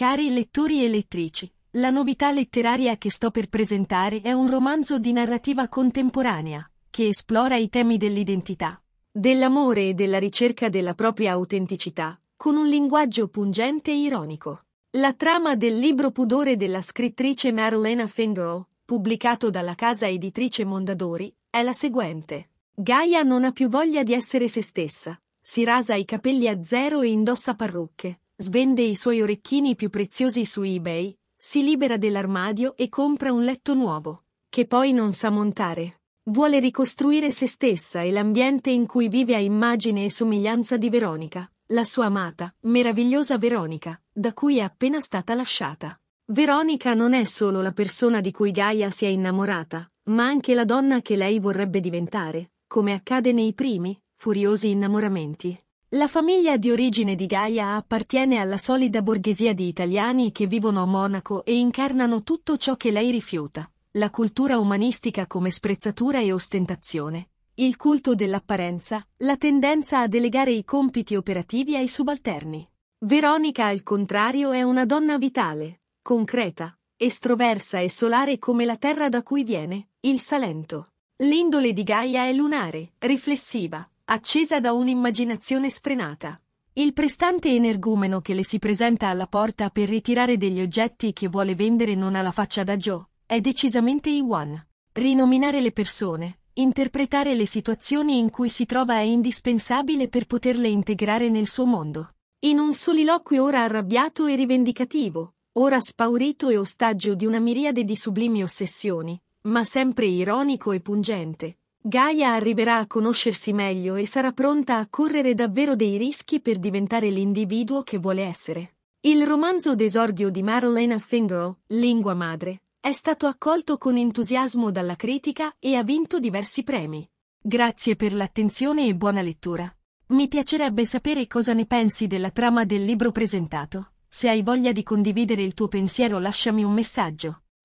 Cari lettori e lettrici, la novità letteraria che sto per presentare è un romanzo di narrativa contemporanea, che esplora i temi dell'identità, dell'amore e della ricerca della propria autenticità, con un linguaggio pungente e ironico. La trama del libro Pudore della scrittrice Marlena Fengo, pubblicato dalla casa editrice Mondadori, è la seguente. Gaia non ha più voglia di essere se stessa, si rasa i capelli a zero e indossa parrucche, svende i suoi orecchini più preziosi su eBay, si libera dell'armadio e compra un letto nuovo, che poi non sa montare. Vuole ricostruire se stessa e l'ambiente in cui vive a immagine e somiglianza di Veronica, la sua amata, meravigliosa Veronica, da cui è appena stata lasciata. Veronica non è solo la persona di cui Gaia si è innamorata, ma anche la donna che lei vorrebbe diventare, come accade nei primi, furiosi innamoramenti. La famiglia di origine di Gaia appartiene alla solida borghesia di italiani che vivono a Monaco e incarnano tutto ciò che lei rifiuta. La cultura umanistica come sprezzatura e ostentazione, il culto dell'apparenza, la tendenza a delegare i compiti operativi ai subalterni. Veronica, al contrario, è una donna vitale, concreta, estroversa e solare come la terra da cui viene, il Salento. L'indole di Gaia è lunare, riflessiva, accesa da un'immaginazione sfrenata. Il prestante energumeno che le si presenta alla porta per ritirare degli oggetti che vuole vendere non ha la faccia da Joe, è decisamente Iwan. Rinominare le persone, interpretare le situazioni in cui si trova è indispensabile per poterle integrare nel suo mondo. In un soliloquio ora arrabbiato e rivendicativo, ora spaurito e ostaggio di una miriade di sublimi ossessioni, ma sempre ironico e pungente, Gaia arriverà a conoscersi meglio e sarà pronta a correre davvero dei rischi per diventare l'individuo che vuole essere. Il romanzo d'esordio di Marlena Fingall, Lingua Madre, è stato accolto con entusiasmo dalla critica e ha vinto diversi premi. Grazie per l'attenzione e buona lettura. Mi piacerebbe sapere cosa ne pensi della trama del libro presentato. Se hai voglia di condividere il tuo pensiero lasciami un messaggio.